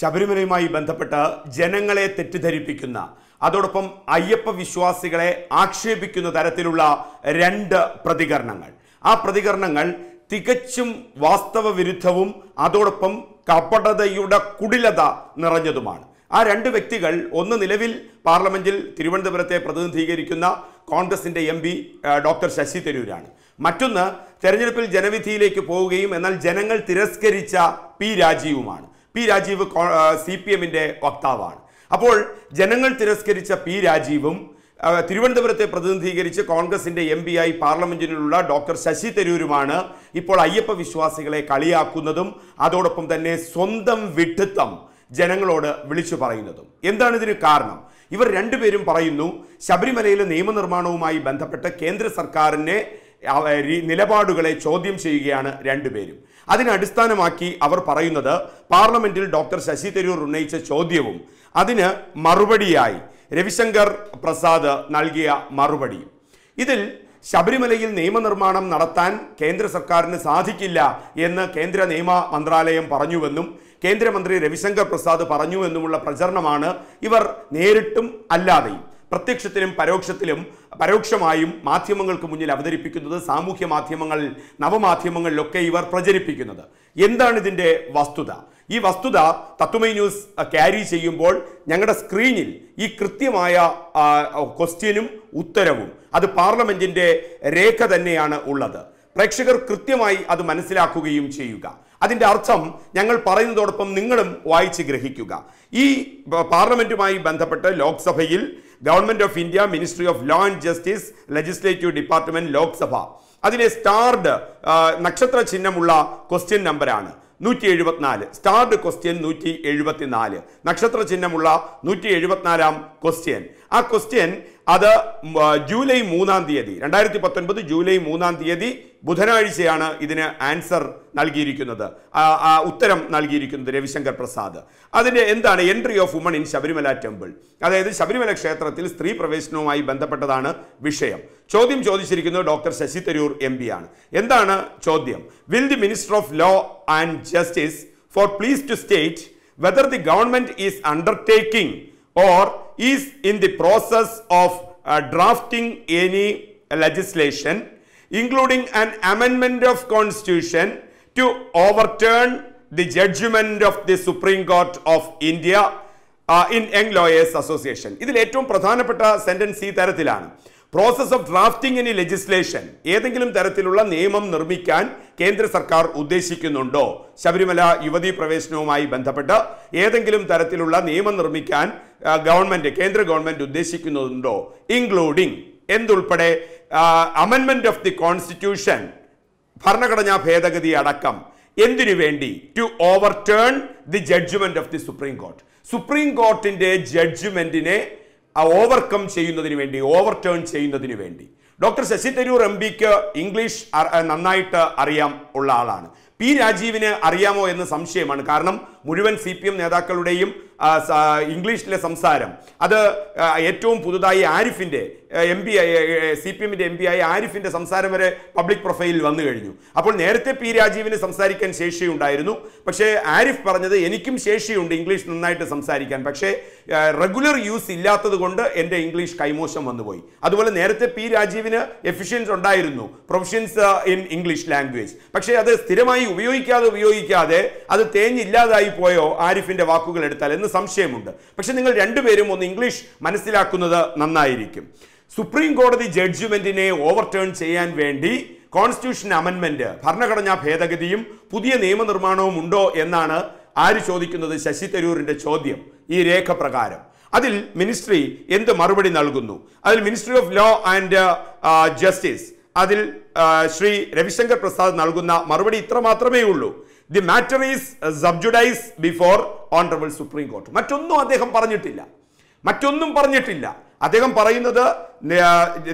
ശബരിമലയുമായി ബന്ധപ്പെട്ട് ജനങ്ങളെ തെറ്റിദ്ധരിപ്പിക്കുന്ന അതോടൊപ്പം അയ്യപ്പ വിശ്വാസികളെ ആക്ഷേപിക്കുന്ന തരത്തിലുള്ള രണ്ട് പ്രതികരണങ്ങൾ ആ പ്രതികരണങ്ങൾ തികച്ചും വാസ്തവ വിരുദ്ധവും അതോടൊപ്പം കപടതയുടെ കുടിലത നിറഞ്ഞതുമാണ് ആ രണ്ട് വ്യക്തികൾ ഒന്ന് നിലവിൽ പാർലമെന്റിൽ തിരുവനന്തപുരത്തെ പ്രതിനിധീകരിക്കുന്ന കോൺഗ്രസിൻ്റെ എം പി ഡോക്ടർ ശശി തരൂരാണ് മറ്റൊന്ന് തെരഞ്ഞെടുപ്പിൽ ജനവിധിയിലേക്ക് പോവുകയും എന്നാൽ ജനങ്ങൾ തിരസ്കരിച്ച പി രാജീവുമാണ് പി രാജീവ് സി പി എമ്മിൻ്റെ വക്താവാണ് അപ്പോൾ ജനങ്ങൾ തിരസ്കരിച്ച പി രാജീവും തിരുവനന്തപുരത്തെ പ്രതിനിധീകരിച്ച് കോൺഗ്രസിൻ്റെ എം പി ആയി പാർലമെൻറ്റിനുള്ള ഡോക്ടർ ശശി തരൂരുമാണ് ഇപ്പോൾ അയ്യപ്പ വിശ്വാസികളെ കളിയാക്കുന്നതും അതോടൊപ്പം തന്നെ സ്വന്തം വിട്ടുത്തം ജനങ്ങളോട് വിളിച്ചു പറയുന്നതും എന്താണ് ഇതിന് കാരണം ഇവർ രണ്ടുപേരും പറയുന്നു ശബരിമലയിലെ നിയമനിർമ്മാണവുമായി ബന്ധപ്പെട്ട് കേന്ദ്ര സർക്കാരിനെ നിലപാടുകളെ ചോദ്യം ചെയ്യുകയാണ് രണ്ടുപേരും അതിനടിസ്ഥാനമാക്കി അവർ പറയുന്നത് പാർലമെന്റിൽ ഡോക്ടർ ശശി തരൂർ ഉന്നയിച്ച ചോദ്യവും അതിന് മറുപടിയായി രവിശങ്കർ പ്രസാദ് നൽകിയ മറുപടി ഇതിൽ ശബരിമലയിൽ നിയമനിർമ്മാണം നടത്താൻ കേന്ദ്ര സർക്കാരിന് സാധിക്കില്ല എന്ന് കേന്ദ്ര നിയമ മന്ത്രാലയം പറഞ്ഞുവെന്നും കേന്ദ്രമന്ത്രി രവിശങ്കർ പ്രസാദ് പറഞ്ഞുവെന്നുമുള്ള പ്രചരണമാണ് ഇവർ നേരിട്ടും അല്ലാതെയും പ്രത്യക്ഷത്തിലും പരോക്ഷത്തിലും പരോക്ഷമായും മാധ്യമങ്ങൾക്ക് മുന്നിൽ അവതരിപ്പിക്കുന്നത് സാമൂഹ്യ മാധ്യമങ്ങൾ നവമാധ്യമങ്ങളിലൊക്കെ ഇവർ പ്രചരിപ്പിക്കുന്നത് എന്താണ് ഇതിൻ്റെ വസ്തുത ഈ വസ്തുത തത്വമൈ ന്യൂസ് ക്യാരി ചെയ്യുമ്പോൾ ഞങ്ങളുടെ സ്ക്രീനിൽ ഈ കൃത്യമായ ക്വസ്റ്റ്യനും ഉത്തരവും അത് പാർലമെൻറ്റിൻ്റെ രേഖ തന്നെയാണ് ഉള്ളത് പ്രേക്ഷകർ കൃത്യമായി അത് മനസ്സിലാക്കുകയും ചെയ്യുക അതിൻ്റെ അർത്ഥം ഞങ്ങൾ പറയുന്നതോടൊപ്പം നിങ്ങളും വായിച്ച് ഗ്രഹിക്കുക ഈ പാർലമെൻറ്റുമായി ബന്ധപ്പെട്ട് ലോക്സഭയിൽ government of India ministry of law and justice legislative department Lok Sabha അതിലെ സ്റ്റാർഡ് നക്ഷത്ര ചിഹ്നമുള്ള ക്വസ്റ്റ്യൻ നമ്പറാണ് നൂറ്റി എഴുപത്തിനാല് സ്റ്റാർഡ് ക്വസ്റ്റ്യൻ നൂറ്റി എഴുപത്തിനാല് നക്ഷത്ര ചിഹ്നമുള്ള നൂറ്റി എഴുപത്തിനാലാം ക്വസ്റ്റ്യൻ ആ ക്വസ്റ്റ്യൻ അത് ജൂലൈ മൂന്നാം തീയതി രണ്ടായിരത്തി പത്തൊൻപത് ജൂലൈ മൂന്നാം തീയതി ബുധനാഴ്ചയാണ് ഇതിന് ആൻസർ നൽകിയിരിക്കുന്നത് ഉത്തരം നൽകിയിരിക്കുന്നത് രവിശങ്കർ പ്രസാദ് അതിൻ്റെ എന്താണ് entry of women in Sabarimala temple അതായത് ശബരിമല ക്ഷേത്രത്തിൽ സ്ത്രീ പ്രവേശനവുമായി ബന്ധപ്പെട്ടതാണ് വിഷയം ചോദ്യം ചോദിച്ചിരിക്കുന്നത് ഡോക്ടർ ശശി തരൂർ എം ആണ് എന്താണ് ചോദ്യം will the minister of law and justice for please to state whether the government is undertaking or is in the process of drafting any legislation including including അമെൻമെന്റ് of constitution to overturn the judgment of the supreme court of India in young lawyers association ഇതിൽ ഏറ്റവും പ്രധാനപ്പെട്ട sentence ഈ തരത്തിലാണ് process of drafting any legislation ഏതെങ്കിലും തരത്തിലുള്ള നിയമം നിർമ്മിക്കാൻ കേന്ദ്ര സർക്കാർ ഉദ്ദേശിക്കുന്നുണ്ടോ ശബരിമല യുവതീ പ്രവേശനവുമായി ബന്ധപ്പെട്ട് ഏതെങ്കിലും തരത്തിലുള്ള നിയമം നിർമ്മിക്കാൻ ഗവൺമെന്റ് കേന്ദ്ര ഗവൺമെന്റ് ഉദ്ദേശിക്കുന്നുണ്ടോ ഇൻക്ലൂഡിംഗ് എന്തുൾപ്പെടെ അമെൻമെൻറ്റ് ഓഫ് ദി കോൺസ്റ്റിറ്റ്യൂഷൻ ഭരണഘടനാ ഭേദഗതി അടക്കം എന്തിനു വേണ്ടി to overturn the judgment of the supreme court supreme കോർട്ടിന്റെ ജഡ്ജ്മെന്റിനെ ഓവർകം ചെയ്യുന്നതിന് വേണ്ടി ഓവർടേൺ ചെയ്യുന്നതിന് വേണ്ടി ഡോക്ടർ ശശി തരൂർ എം പിക്ക് ഇംഗ്ലീഷ് നന്നായിട്ട് അറിയാം ഉള്ള ആളാണ് പി രാജീവിന് അറിയാമോ എന്ന് സംശയമാണ് കാരണം മുഴുവൻ സി പി എം നേതാക്കളുടെയും ഇംഗ്ലീഷിലെ സംസാരം അത് ഏറ്റവും പുതുതായി ആരിഫിൻ്റെ എം പി ആയി സി പി എമ്മിൻ്റെ എം പി ആയി ആരിഫിൻ്റെ സംസാരം വരെ പബ്ലിക് പ്രൊഫൈലിൽ വന്നു കഴിഞ്ഞു അപ്പോൾ നേരത്തെ പി രാജീവിന് സംസാരിക്കാൻ ശേഷിയുണ്ടായിരുന്നു പക്ഷേ ആരിഫ് പറഞ്ഞത് എനിക്കും ശേഷിയുണ്ട് ഇംഗ്ലീഷ് നന്നായിട്ട് സംസാരിക്കാൻ പക്ഷേ റെഗുലർ യൂസ് ഇല്ലാത്തത് കൊണ്ട് എൻ്റെ ഇംഗ്ലീഷ് കൈമോശം വന്നുപോയി അതുപോലെ നേരത്തെ പി രാജീവിന് എഫിഷ്യൻസ് ഉണ്ടായിരുന്നു പ്രൊഫഷൻസ് ഇൻ ഇംഗ്ലീഷ് ലാംഗ്വേജ് പക്ഷേ അത് സ്ഥിരമായി ഉപയോഗിക്കാതെ ഉപയോഗിക്കാതെ അത് തേഞ്ഞില്ലാതായി പോയോ ആരിഫിൻ്റെ വാക്കുകൾ എടുത്താൽ എന്ന് സംശയമുണ്ട് പക്ഷേ നിങ്ങൾ രണ്ടുപേരും ഒന്ന് ഇംഗ്ലീഷ് മനസ്സിലാക്കുന്നത് നന്നായിരിക്കും സുപ്രീം കോടതി ജഡ്ജ്മെന്റിനെ ഓവർടേൺ ചെയ്യാൻ വേണ്ടി കോൺസ്റ്റിറ്റ്യൂഷൻ അമെന്മെന്റ് ഭരണഘടനാ ഭേദഗതിയും പുതിയ നിയമനിർമ്മാണവും ഉണ്ടോ എന്നാണ് ആര് ചോദിക്കുന്നത് ശശി തരൂരിന്റെ ചോദ്യം ഈ രേഖ പ്രകാരം അതിൽ മിനിസ്ട്രി എന്ത് മറുപടി നൽകുന്നു അതിൽ ministry of law and justice അതിൽ uh, ശ്രീ രവിശങ്കർ പ്രസാദ് നൽകുന്ന മറുപടി ഇത്ര മാത്രമേ ഉള്ളൂ the matter is sub judice before honourable supreme court മറ്റൊന്നും അദ്ദേഹം പറഞ്ഞിട്ടില്ല മറ്റൊന്നും പറഞ്ഞിട്ടില്ല അദ്ദേഹം പറയുന്നത്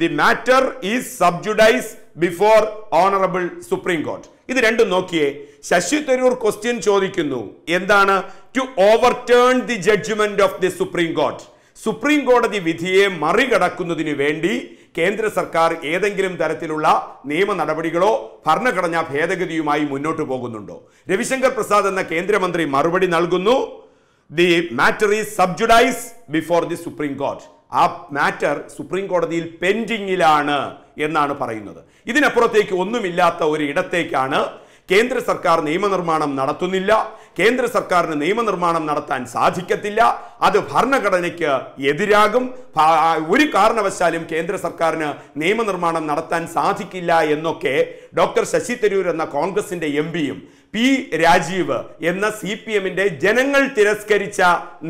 the matter is sub judice before honourable supreme court ഇത് രണ്ടും നോക്കിയേ ശശി തരൂർ ക്വസ്റ്റ്യൻ ചോദിക്കുന്നു എന്താണ് to overturn the judgment of the supreme court supreme കോടതി വിധിയെ മറികടക്കുന്നതിന് വേണ്ടി കേന്ദ്ര സർക്കാർ ഏതെങ്കിലും തരത്തിലുള്ള നിയമ നടപടികളോ ഭരണഘടനാ ഭേദഗതിയുമായി മുന്നോട്ട് പോകുന്നുണ്ടോ രവിശങ്കർ പ്രസാദ് എന്ന കേന്ദ്രമന്ത്രി മറുപടി നൽകുന്നു the matter is sub judice before the supreme court ആ മാറ്റർ സുപ്രീം കോടതിയിൽ പെൻഡിങ്ങിലാണ് എന്നാണ് പറയുന്നത് ഇതിനപ്പുറത്തേക്ക് ഒന്നുമില്ലാത്ത ഒരു ഇടത്തേക്കാണ് കേന്ദ്ര സർക്കാർ നിയമനിർമ്മാണം നടത്തുന്നില്ല കേന്ദ്ര സർക്കാരിന് നിയമനിർമ്മാണം നടത്താൻ സാധിക്കത്തില്ല അത് ഭരണഘടനയ്ക്ക് എതിരാകും ഒരു കാരണവശാലും കേന്ദ്ര സർക്കാരിന് നിയമനിർമ്മാണം നടത്താൻ സാധിക്കില്ല എന്നൊക്കെ ഡോക്ടർ ശശി തരൂർ എന്ന കോൺഗ്രസിന്റെ എം പിയും പി രാജീവ് എന്ന സി പി എമ്മിന്റെ ജനങ്ങൾ തിരസ്കരിച്ച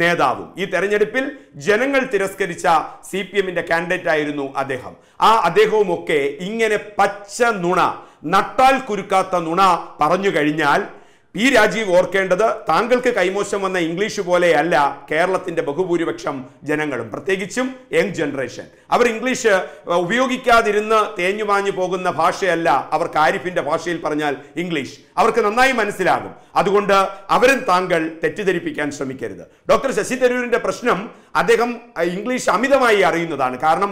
നേതാവും ഈ തെരഞ്ഞെടുപ്പിൽ ജനങ്ങൾ തിരസ്കരിച്ച സി പി എമ്മിന്റെ കാൻഡിഡേറ്റ് ആയിരുന്നു അദ്ദേഹം ആ അദ്ദേഹവുമൊക്കെ ഇങ്ങനെ പച്ച നുണ നട്ടാൽ കുരുക്കാത്ത നുണ പറഞ്ഞു കഴിഞ്ഞാൽ പി രാജീവ് ഓർക്കേണ്ടത് താങ്കൾക്ക് കൈമോശം വന്ന ഇംഗ്ലീഷ് പോലെയല്ല കേരളത്തിന്റെ ബഹുഭൂരിപക്ഷം ജനങ്ങളും പ്രത്യേകിച്ചും യങ് ജനറേഷൻ അവർ ഇംഗ്ലീഷ് ഉപയോഗിക്കാതിരുന്ന് തേഞ്ഞു മാഞ്ഞു പോകുന്ന ഭാഷയല്ല അവർ കാരിഫിൻ്റെ ഭാഷയിൽ പറഞ്ഞാൽ ഇംഗ്ലീഷ് അവർക്ക് നന്നായി മനസ്സിലാകും അതുകൊണ്ട് അവരും താങ്കൾ തെറ്റിദ്ധരിപ്പിക്കാൻ ശ്രമിക്കരുത് ഡോക്ടർ ശശി തരൂരിൻ്റെ പ്രശ്നം അദ്ദേഹം ഇംഗ്ലീഷ് അമിതമായി അറിയുന്നതാണ് കാരണം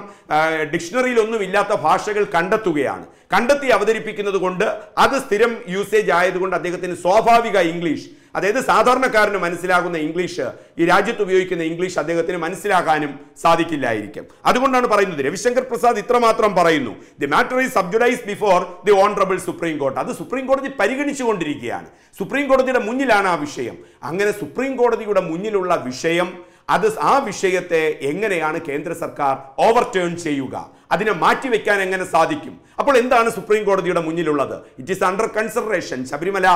ഡിക്ഷണറിയിലൊന്നും ഇല്ലാത്ത ഭാഷകൾ കണ്ടെത്തുകയാണ് കണ്ടെത്തി അവതരിപ്പിക്കുന്നത് കൊണ്ട് അത് സ്ഥിരം യൂസേജ് ആയതുകൊണ്ട് അദ്ദേഹത്തിന് സ്വാഭാവിക ഇംഗ്ലീഷ് അതായത് സാധാരണക്കാരന് മനസ്സിലാകുന്ന ഇംഗ്ലീഷ് ഈ രാജ്യത്ത് ഉപയോഗിക്കുന്ന ഇംഗ്ലീഷ് അദ്ദേഹത്തിന് മനസ്സിലാക്കാനും സാധിക്കില്ലായിരിക്കും അതുകൊണ്ടാണ് പറയുന്നത് രവിശങ്കർ പ്രസാദ് ഇത്രമാത്രം പറയുന്നു the matter is sub judice before the honourable supreme കോടതി അത് സുപ്രീം കോടതി പരിഗണിച്ചുകൊണ്ടിരിക്കുകയാണ് സുപ്രീം കോടതിയുടെ മുന്നിലാണ് ആ വിഷയം അങ്ങനെ സുപ്രീം കോടതിയുടെ മുന്നിലുള്ള വിഷയം അത് ആ വിഷയത്തെ എങ്ങനെയാണ് കേന്ദ്ര സർക്കാർ ഓവർടേൺ ചെയ്യുക അതിനെ മാറ്റിവെക്കാൻ എങ്ങനെ സാധിക്കും അപ്പോൾ എന്താണ് സുപ്രീം കോടതിയുടെ മുന്നിലുള്ളത് it is under consideration Sabarimala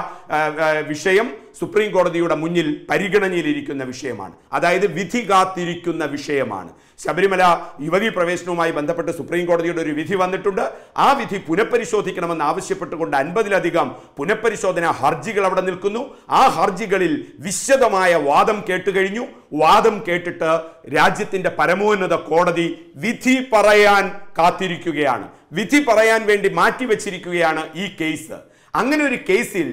വിഷയം സുപ്രീം കോടതിയുടെ മുന്നിൽ പരിഗണനയിലിരിക്കുന്ന വിഷയമാണ് അതായത് വിധി കാത്തിരിക്കുന്ന വിഷയമാണ് ശബരിമല യുവതി പ്രവേശനവുമായി ബന്ധപ്പെട്ട് സുപ്രീം കോടതിയുടെ ഒരു വിധി വന്നിട്ടുണ്ട് ആ വിധി പുനഃപരിശോധിക്കണമെന്ന് ആവശ്യപ്പെട്ടുകൊണ്ട് അൻപതിലധികം പുനഃപരിശോധന ഹർജികൾ അവിടെ നിൽക്കുന്നു ആ ഹർജികളിൽ വിശദമായ വാദം കേട്ടുകഴിഞ്ഞു വാദം കേട്ടിട്ട് രാജ്യത്തിൻ്റെ പരമോന്നത കോടതി വിധി പറയാൻ കാത്തിരിക്കുകയാണ് വിധി പറയാൻ വേണ്ടി മാറ്റിവെച്ചിരിക്കുകയാണ് ഈ കേസ് അങ്ങനെ ഒരു കേസിൽ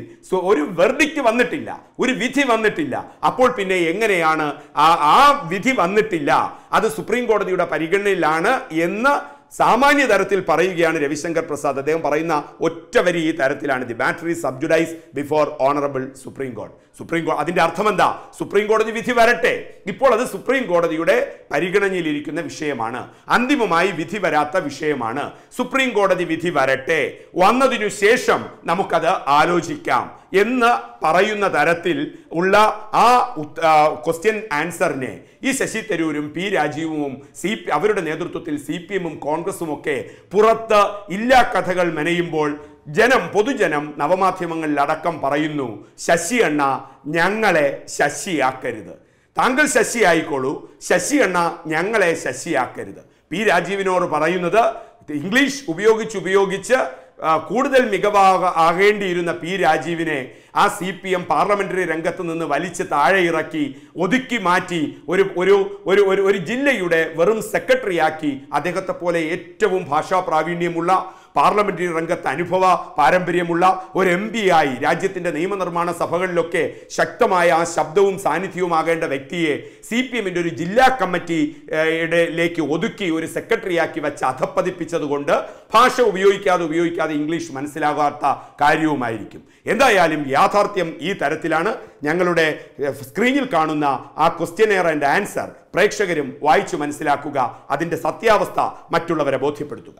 ഒരു വെർഡിക്റ്റ് വന്നിട്ടില്ല ഒരു വിധി വന്നിട്ടില്ല അപ്പോൾ പിന്നെ എങ്ങനെയാണ് ആ ആ വിധി വന്നിട്ടില്ല അത് സുപ്രീം കോടതിയുടെ പരിഗണനയിലാണ് എന്ന് സാമാന്യ തരത്തിൽ പറയുകയാണ് രവിശങ്കർ പ്രസാദ് അദ്ദേഹം പറയുന്ന ഒറ്റ വരി ഈ തരത്തിലാണ് the battery sub judice before honourable supreme കോടതി സുപ്രീം കോടതി അതിന്റെ അർത്ഥം എന്താ സുപ്രീം കോടതി വിധി വരട്ടെ ഇപ്പോൾ അത് സുപ്രീം കോടതിയുടെ പരിഗണനയിലിരിക്കുന്ന വിഷയമാണ് അന്തിമമായി വിധി വരാത്ത വിഷയമാണ് സുപ്രീം കോടതി വിധി വരട്ടെ വന്നതിനു ശേഷം നമുക്കത് ആലോചിക്കാം എന്ന് പറയുന്ന തരത്തിൽ ഉള്ള ആ ക്വസ്റ്റ്യൻ ആൻസറിനെ ഈ ശശി തരൂരും പി രാജീവും സി അവരുടെ നേതൃത്വത്തിൽ സി പി എമ്മും കോൺഗ്രസും ഒക്കെ പുറത്ത് ഇല്ലാ കഥകൾ മെനയുമ്പോൾ ജനം പൊതുജനം നവമാധ്യമങ്ങളിൽ അടക്കം പറയുന്നു ശശി എണ്ണ ഞങ്ങളെ ശശിയാക്കരുത് താങ്കൾ ശശി ആയിക്കോളൂ ശശി എണ്ണ ഞങ്ങളെ ശശിയാക്കരുത് പി രാജീവിനോട് പറയുന്നത് ഇംഗ്ലീഷ് ഉപയോഗിച്ച് ഉപയോഗിച്ച് കൂടുതൽ മികവാക ആകേണ്ടിയിരുന്ന പി രാജീവിനെ ആ സി പി എം പാർലമെന്ററി രംഗത്ത് നിന്ന് വലിച്ച് താഴെ ഇറക്കി ഒതുക്കി മാറ്റി ഒരു ഒരു ഒരു ഒരു ജില്ലയുടെ വെറും സെക്രട്ടറിയാക്കി അദ്ദേഹത്തെ പോലെ ഏറ്റവും ഭാഷാ പ്രാവീണ്യമുള്ള പാർലമെന്ററി രംഗത്ത് അനുഭവ പാരമ്പര്യമുള്ള ഒരു എം ആയി രാജ്യത്തിന്റെ നിയമനിർമ്മാണ സഭകളിലൊക്കെ ശക്തമായ ആ ശബ്ദവും സാന്നിധ്യവുമാകേണ്ട വ്യക്തിയെ സി പി എമ്മിൻ്റെ ഒരു ജില്ലാ കമ്മിറ്റിയിലേക്ക് ഒതുക്കി ഒരു സെക്രട്ടറിയാക്കി വെച്ച് അധപ്പതിപ്പിച്ചതുകൊണ്ട് ഭാഷ ഉപയോഗിക്കാതെ ഉപയോഗിക്കാതെ ഇംഗ്ലീഷ് മനസ്സിലാകാത്ത കാര്യവുമായിരിക്കും എന്തായാലും യാഥാർത്ഥ്യം ഈ തരത്തിലാണ് ഞങ്ങളുടെ സ്ക്രീനിൽ കാണുന്ന ആ ക്വസ്റ്റ്യനെയർ ആൻഡ് ആൻസർ പ്രേക്ഷകരും വായിച്ചു മനസ്സിലാക്കുക അതിൻ്റെ സത്യാവസ്ഥ മറ്റുള്ളവരെ ബോധ്യപ്പെടുത്തുക